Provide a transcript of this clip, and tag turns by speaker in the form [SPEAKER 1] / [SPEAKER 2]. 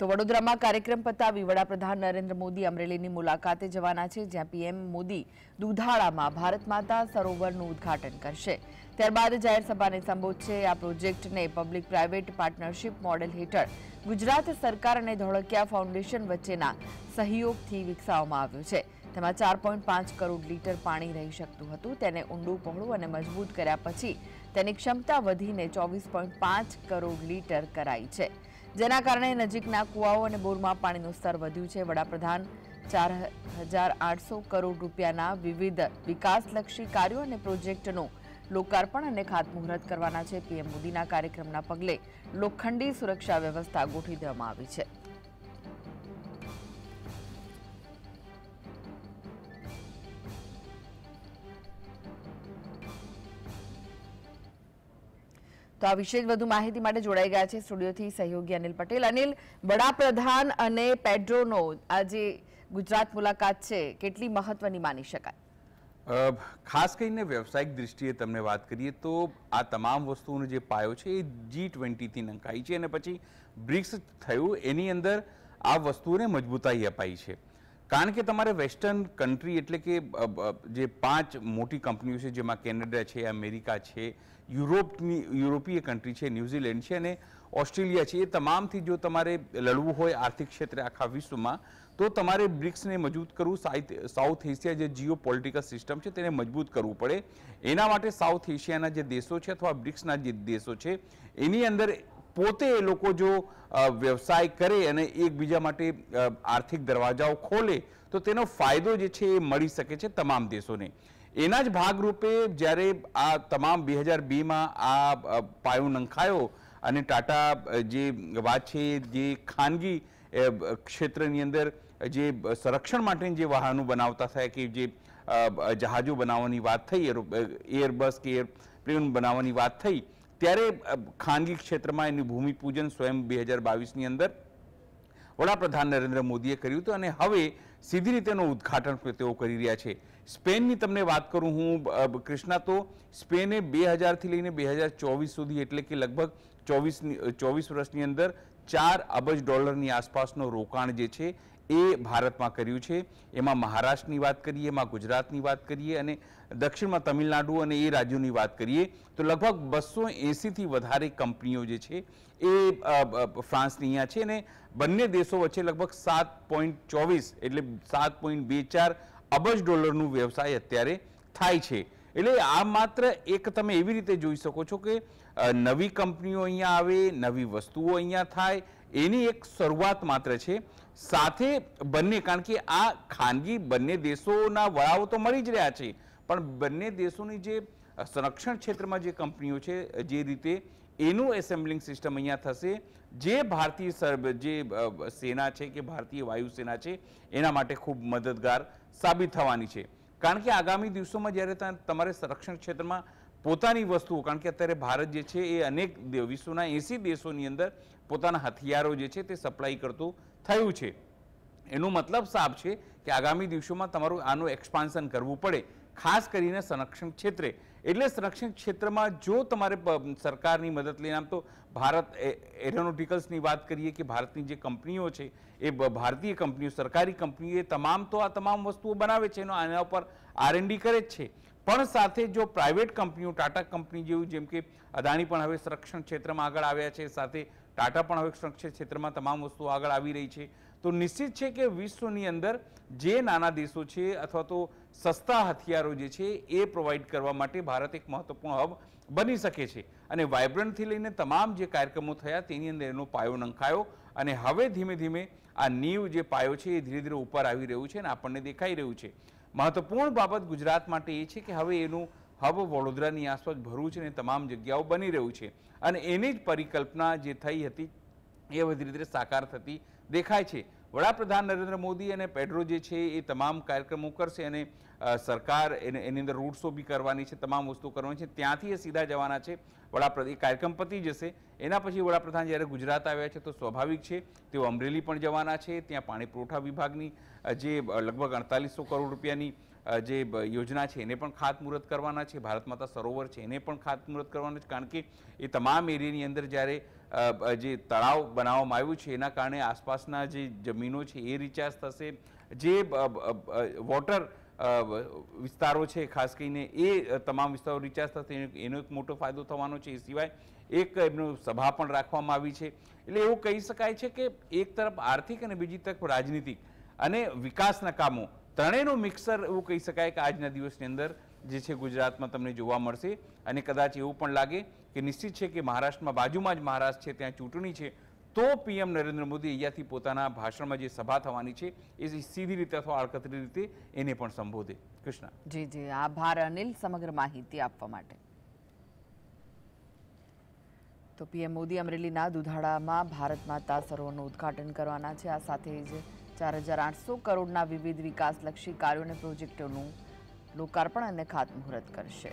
[SPEAKER 1] તો વડોદરામાં કાર્યક્રમ પતાવી વડાપ્રધાન નરેન્દ્ર મોદી અમરેલીની મુલાકાતે જવાના છે જ્યાં પીએમ મોદી દુધાળામાં ભારત માતા સરોવરનું ઉદ્ઘાટન કરશે ત્યારબાદ જાહેર સભાને સંબોધશે આ પ્રોજેક્ટને પબ્લિક પ્રાઇવેટ પાર્ટનરશિપ મોડેલ હેઠળ ગુજરાત સરકાર અને ધોળકિયા ફાઉન્ડેશન વચ્ચેના સહયોગથી વિકસાવવામાં આવ્યું છે તેમાં ચાર પાંચ કરોડ લીટર પાણી રહી શકતું હતું તેને ઊંડું પહોળું અને મજબૂત કર્યા પછી તેની ક્ષમતા વધીને ચોવીસ પાંચ કરોડ લીટર કરાઈ છે જેના કારણે નજીકના કુવાઓ અને બોરમાં પાણીનું સ્તર વધ્યું છે વડાપ્રધાન ચાર હજાર આઠસો કરોડ રૂપિયાના વિવિધ વિકાસલક્ષી કાર્યો અને પ્રોજેક્ટનું લોકાર્પણ અને ખાતમુહૂર્ત કરવાના છે પીએમ મોદીના કાર્યક્રમના પગલે લોખંડી સુરક્ષા વ્યવસ્થા ગોઠવી દેવામાં આવી છે તો આ વિશે વધુ માહિતી માટે જોડાઈ ગયા છે સ્ટુડિયોથી સહયોગી અનિલ પટેલ અનિલ વડાપ્રધાન અને પેડ્રોનો આજે ગુજરાત મુલાકાત છે કેટલી મહત્વની માની શકાય
[SPEAKER 2] ખાસ કરીને વ્યવસાયિક દૃષ્ટિએ તમને વાત કરીએ તો આ તમામ વસ્તુઓનો જે પાયો છે એ જી ટ્વેન્ટીથી નંકાઈ છે અને પછી બ્રિક્સ થયું એની અંદર આ વસ્તુઓને મજબૂતાઈ અપાઈ છે કારણ કે તમારે વેસ્ટર્ન કન્ટ્રી એટલે કે જે પાંચ મોટી કંપનીઓ છે જેમાં કેનેડા છે અમેરિકા છે યુરોપની યુરોપીય કન્ટ્રી છે ન્યૂઝીલેન્ડ છે અને ઓસ્ટ્રેલિયા છે એ તમામથી જો તમારે લડવું હોય આર્થિક ક્ષેત્રે આખા વિશ્વમાં તો તમારે બ્રિક્સને મજબૂત કરવું સાઉથ એશિયા જે જીઓ પોલિટિકલ સિસ્ટમ છે તેને મજબૂત કરવું પડે એના માટે સાઉથ એશિયાના જે દેશો છે અથવા બ્રિક્સના જે દેશો છે એની અંદર પોતે એ લોકો જો વ્યવસાય કરે અને એકબીજા માટે આર્થિક દરવાજાઓ ખોલે તો તેનો ફાયદો જે છે એ મળી શકે છે તમામ દેશોને એના જ ભાગરૂપે જ્યારે આ તમામ બે હજાર બેમાં આ પાયો નંખાયો અને ટાટા જે વાત છે જે ખાનગી ક્ષેત્રની અંદર જે સંરક્ષણ માટેની જે વાહનો બનાવતા થાય કે જે જહાજો બનાવવાની વાત થઈ એરબસ કે એરપ્લેન બનાવવાની વાત થઈ ત્યારે ખાનગી ક્ષેત્રમાં એનું ભૂમિપૂજન સ્વયં બે હજાર બાવીસની અંદર વડાપ્રધાન નરેન્દ્ર મોદીએ કર્યું હતું અને હવે સીધી રીતે એનું ઉદઘાટન તેઓ કરી રહ્યા છે સ્પેનની તમને વાત કરું હું કૃષ્ણા તો સ્પેને બે હજારથી લઈને બે હજાર ચોવીસ સુધી એટલે કે લગભગ ચોવીસની ચોવીસ વર્ષની અંદર ચાર અબજ ડોલરની આસપાસનો રોકાણ જે છે એ ભારતમાં કર્યું છે એમાં મહારાષ્ટ્રની વાત કરીએ એમાં ગુજરાતની વાત કરીએ અને દક્ષિણમાં તમિલનાડુ અને એ રાજ્યોની વાત કરીએ તો લગભગ બસો એંસીથી વધારે કંપનીઓ જે છે એ ફ્રાન્સની અહીંયા છે અને બંને દેશો વચ્ચે લગભગ સાત પોઈન્ટ ચોવીસ એટલે સાત પોઈન્ટ બે ચાર અબજ ડોલરનું વ્યવસાય અત્યારે થાય છે એટલે આ માત્ર એક તમે એવી રીતે જોઈ શકો છો કે નવી કંપનીઓ અહીંયા આવે નવી વસ્તુઓ અહીંયા થાય એની એક શરૂઆત માત્ર છે સાથે બંને કારણ કે આ ખાનગી બંને દેશોના વડાઓ તો મળી જ રહ્યા છે પણ બંને દેશોની જે સંરક્ષણ ક્ષેત્રમાં જે કંપનીઓ છે જે રીતે એનું એસેમ્બલિંગ સિસ્ટમ અહીંયા થશે જે ભારતીય સર્વ જે સેના છે કે ભારતીય વાયુસેના છે એના માટે ખૂબ મદદગાર સાબિત થવાની છે કારણ કે આગામી દિવસોમાં જ્યારે તમારે સંરક્ષણ ક્ષેત્રમાં પોતાની વસ્તુઓ કારણ કે અત્યારે ભારત જે છે એ અનેક વિશ્વના એંસી દેશોની અંદર પોતાના હથિયારો જે છે તે સપ્લાય કરતું થયું છે એનો મતલબ સાફ છે કે આગામી દિવસોમાં તમારું આનું એક્સપાન્સન કરવું પડે ખાસ કરીને સંરક્ષણ ક્ષેત્રે એટલે સંરક્ષણ ક્ષેત્રમાં જો તમારે સરકારની મદદ લઈને આમ તો ભારત એરોનોટિકલ્સની વાત કરીએ કે ભારતની જે કંપનીઓ છે એ ભારતીય કંપનીઓ સરકારી કંપનીઓ તમામ તો આ તમામ વસ્તુઓ બનાવે છે એનો આના ઉપર આર કરે જ છે પણ સાથે જો પ્રાઇવેટ કંપનીઓ ટાટા કંપની જેવું જેમ કે અદાણી પણ હવે સંરક્ષણ ક્ષેત્રમાં આગળ આવ્યા છે સાથે ટાટા પણ હવે સંરક્ષણ ક્ષેત્રમાં તમામ વસ્તુઓ આગળ આવી રહી છે તો નિશ્ચિત છે કે વિશ્વની અંદર જે નાના દેશો છે અથવા તો સસ્તા હથિયારો જે છે એ પ્રોવાઈડ કરવા માટે ભારત એક મહત્વપૂર્ણ હબ બની શકે છે અને વાઇબ્રન્ટથી લઈને તમામ જે કાર્યક્રમો થયા તેની અંદર એનો પાયો નંખાયો અને હવે ધીમે ધીમે આ નીવ જે પાયો છે એ ધીરે ધીરે ઉપર આવી રહ્યું છે અને આપણને દેખાઈ રહ્યું છે મહત્વપૂર્ણ બાબત ગુજરાત માટે એ છે કે હવે એનું હબ વડોદરાની આસપાસ છે અને તમામ જગ્યાઓ બની રહ્યું છે અને એની જ પરિકલ્પના જે થઈ હતી એ બધી રીતે સાકાર થતી દેખાય છે વડાપ્રધાન નરેન્દ્ર મોદી અને પેડ્રો જે છે એ તમામ કાર્યક્રમો કરશે અને સરકાર એને એની અંદર રોડ શો બી કરવાની છે તમામ વસ્તુ કરવાની છે ત્યાંથી એ સીધા જવાના છે વડાપ્રધાન એ કાર્યક્રમ પતી જશે એના પછી વડાપ્રધાન જ્યારે ગુજરાત આવ્યા છે તો સ્વાભાવિક છે તેઓ અમરેલી પણ જવાના છે ત્યાં પાણી પુરવઠા વિભાગની જે લગભગ અડતાલીસો કરોડ રૂપિયાની જે યોજના છે એને પણ ખાતમુહૂર્ત કરવાના છે ભારત માતા સરોવર છે એને પણ ખાતમુહૂર્ત કરવાના છે કારણ કે એ તમામ એરિયાની અંદર જ્યારે જે તળાવ બનાવવામાં આવ્યું છે એના કારણે આસપાસના જે જમીનો છે એ રિચાર્જ થશે જે વોટર વિસ્તારો છે ખાસ કરીને એ તમામ વિસ્તારો રિચાર્જ થશે એનો એક મોટો ફાયદો થવાનો છે એ સિવાય એક એમનું સભા પણ રાખવામાં આવી છે એટલે એવું કહી શકાય છે કે એક તરફ આર્થિક અને બીજી તરફ રાજનીતિક અને વિકાસના કામો ત્રણેયનું મિક્સર એવું કહી શકાય કે આજના દિવસની અંદર જે છે ગુજરાતમાં તમને જોવા મળશે અને કદાચ એવું પણ લાગે કે નિશ્ચિત છે કે મહારાષ્ટ્રમાં બાજુમાં જ મહારાષ્ટ્ર છે ત્યાં ચૂંટણી છે તો પીએમ નરેન્દ્ર મોદી અહીંયાથી પોતાના ભાષણમાં જે સભા થવાની છે એ સીધી રીતે અથવા આડકતરી રીતે એને પણ સંબોધે કૃષ્ણ
[SPEAKER 1] જી જી આભાર અનિલ સમગ્ર માહિતી આપવા માટે તો પીએમ મોદી અમરેલીના દુધાળામાં ભારત માતા સરોવરનું ઉદ્ઘાટન કરવાના છે આ સાથે જ ચાર હજાર આઠસો કરોડના વિવિધ વિકાસલક્ષી કાર્યો અને પ્રોજેક્ટોનું લોકાર્પણ અને ખાતમુહૂર્ત કરશે